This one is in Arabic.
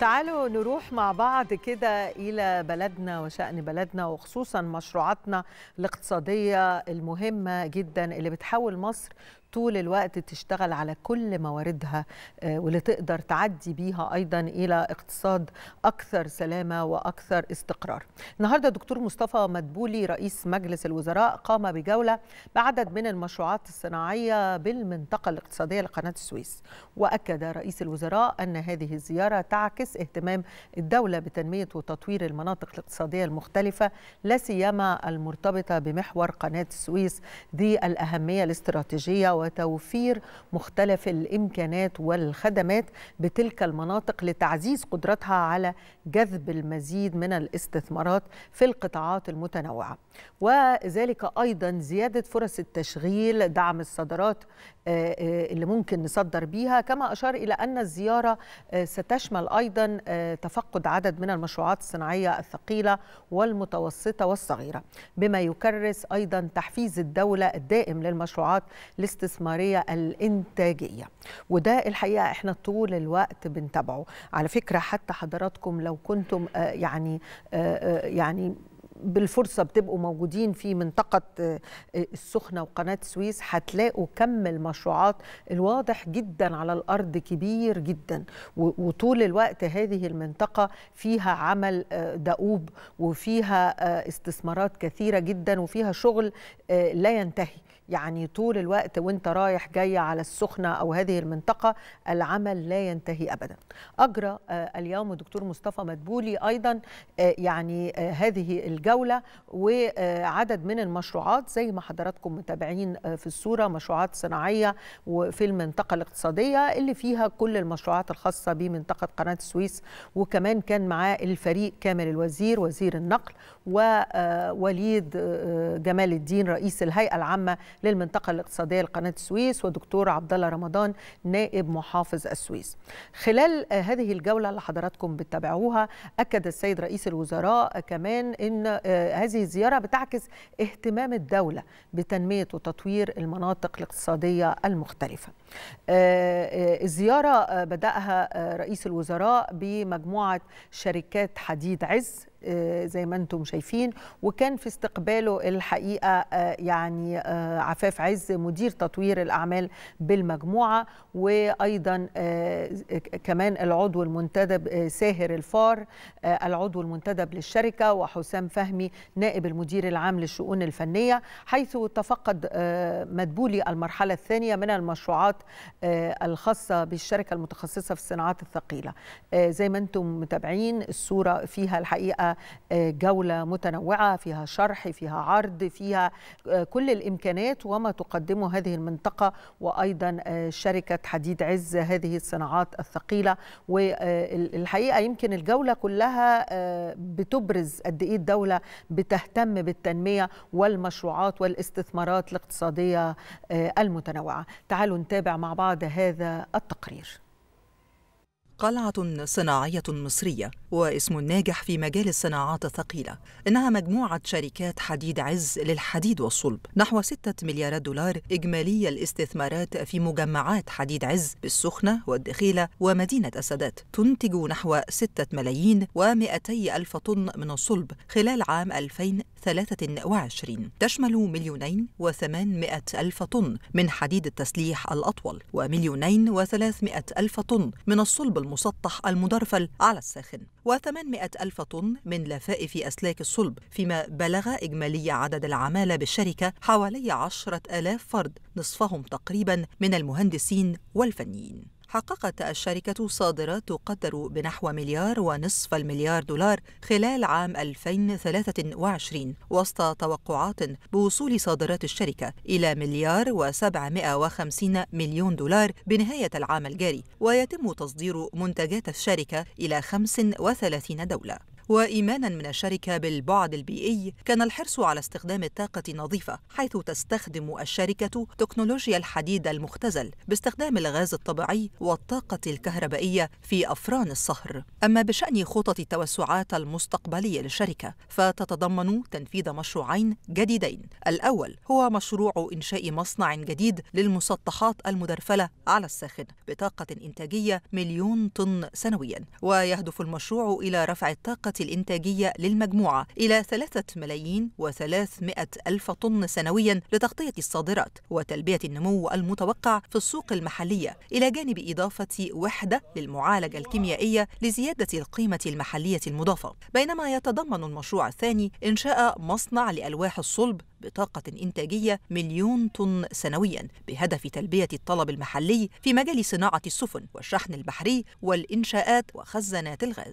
تعالوا نروح مع بعض كده إلى بلدنا وشأن بلدنا وخصوصا مشروعاتنا الاقتصادية المهمة جدا اللي بتحول مصر طول الوقت تشتغل على كل مواردها آه، واللي تقدر تعدي بيها ايضا الى اقتصاد اكثر سلامه واكثر استقرار. النهارده دكتور مصطفى مدبولي رئيس مجلس الوزراء قام بجوله بعدد من المشروعات الصناعيه بالمنطقه الاقتصاديه لقناه السويس واكد رئيس الوزراء ان هذه الزياره تعكس اهتمام الدوله بتنميه وتطوير المناطق الاقتصاديه المختلفه لا سيما المرتبطه بمحور قناه السويس ذي الاهميه الاستراتيجيه وتوفير مختلف الامكانات والخدمات بتلك المناطق لتعزيز قدرتها على جذب المزيد من الاستثمارات في القطاعات المتنوعه وذلك ايضا زياده فرص التشغيل دعم الصادرات آه، آه، اللي ممكن نصدر بيها كما اشار الى ان الزياره آه، ستشمل ايضا تفقد عدد من المشروعات الصناعيه الثقيله والمتوسطه والصغيره بما يكرس ايضا تحفيز الدوله الدائم للمشروعات الاستثماريه الاستثمارية الإنتاجية وده الحقيقة إحنا طول الوقت بنتابعه على فكرة حتى حضراتكم لو كنتم آه، يعني آه، آه، يعني بالفرصة بتبقوا موجودين في منطقة آه، السخنة وقناة السويس هتلاقوا كم المشروعات الواضح جدا على الأرض كبير جدا وطول الوقت هذه المنطقة فيها عمل آه، دؤوب وفيها آه، استثمارات كثيرة جدا وفيها شغل لا ينتهي يعني طول الوقت وانت رايح جاي على السخنة أو هذه المنطقة العمل لا ينتهي أبدا أجرى اليوم الدكتور مصطفى مدبولي أيضا يعني هذه الجولة الجولة وعدد من المشروعات زي ما حضراتكم متابعين آه، في الصورة مشروعات صناعية وفي المنطقة الاقتصادية اللي فيها كل المشروعات الخاصة بمنطقة قناة السويس وكمان كان معاه الفريق كامل الوزير وزير النقل ووليد آه، آه، جمال الدين رئيس الهيئة العامة للمنطقة الاقتصادية لقناة السويس ودكتور عبد الله رمضان نائب محافظ السويس خلال هذه الجولة اللي حضراتكم بتتابعوها أكد السيد رئيس الوزراء كمان أن آه، هذه الزيارة بتعكس اهتمام الدولة بتنمية وتطوير المناطق الاقتصادية المختلفة آه، آه، الزيارة بدأها رئيس الوزراء بمجموعة شركات حديد عز آه، زي ما انتم شايفين وكان في استقباله الحقيقه آه، يعني آه، عفاف عز مدير تطوير الاعمال بالمجموعه وايضا كمان العضو المنتدب ساهر الفار العضو المنتدب للشركه وحسام فهمي نائب المدير العام للشؤون الفنيه حيث تفقد مدبولي المرحله الثانيه من المشروعات الخاصه بالشركه المتخصصه في الصناعات الثقيله زي ما انتم متابعين الصوره فيها الحقيقه جولة متنوعة فيها شرح فيها عرض فيها آه، كل الإمكانات وما تقدمه هذه المنطقة وأيضا آه، شركة حديد عز هذه الصناعات الثقيلة والحقيقة يمكن الجولة كلها آه، بتبرز قد إيه الدولة بتهتم بالتنمية والمشروعات والاستثمارات الاقتصادية المتنوعة تعالوا نتابع مع بعض هذا التقرير قلعة صناعية مصرية واسم ناجح في مجال الصناعات الثقيلة إنها مجموعة شركات حديد عز للحديد والصلب نحو 6 مليارات دولار إجمالي الاستثمارات في مجمعات حديد عز بالسخنة والدخيلة ومدينة السادات تنتج نحو 6 ملايين و200 ألف طن من الصلب خلال عام 2023 تشمل مليونين و800 ألف طن من حديد التسليح الأطول ومليونين و300 ألف طن من الصلب المسطح المدرفل على الساخن و800 ألف طن من لفائف أسلاك الصلب فيما بلغ إجمالي عدد العمالة بالشركة حوالي 10 ألاف فرد نصفهم تقريبا من المهندسين والفنيين حققت الشركة صادرات تقدر بنحو مليار ونصف المليار دولار خلال عام 2023 وسط توقعات بوصول صادرات الشركة إلى مليار و750 مليون دولار بنهاية العام الجاري ويتم تصدير منتجات الشركة إلى 35 دولة وإيمانا من الشركة بالبعد البيئي كان الحرص على استخدام الطاقة النظيفة حيث تستخدم الشركة تكنولوجيا الحديد المختزل باستخدام الغاز الطبيعي والطاقة الكهربائية في أفران الصهر أما بشأن خطط التوسعات المستقبلية للشركة فتتضمن تنفيذ مشروعين جديدين الأول هو مشروع إنشاء مصنع جديد للمسطحات المدرفلة على الساخن بطاقة إنتاجية مليون طن سنويا ويهدف المشروع إلى رفع الطاقة الإنتاجية للمجموعة إلى 3 ملايين و ألف طن سنويا لتغطية الصادرات وتلبية النمو المتوقع في السوق المحلية إلى جانب إضافة وحدة للمعالجة الكيميائية لزيادة القيمة المحلية المضافة بينما يتضمن المشروع الثاني إنشاء مصنع لألواح الصلب بطاقة إنتاجية مليون طن سنويا بهدف تلبية الطلب المحلي في مجال صناعة السفن والشحن البحري والإنشاءات وخزانات الغاز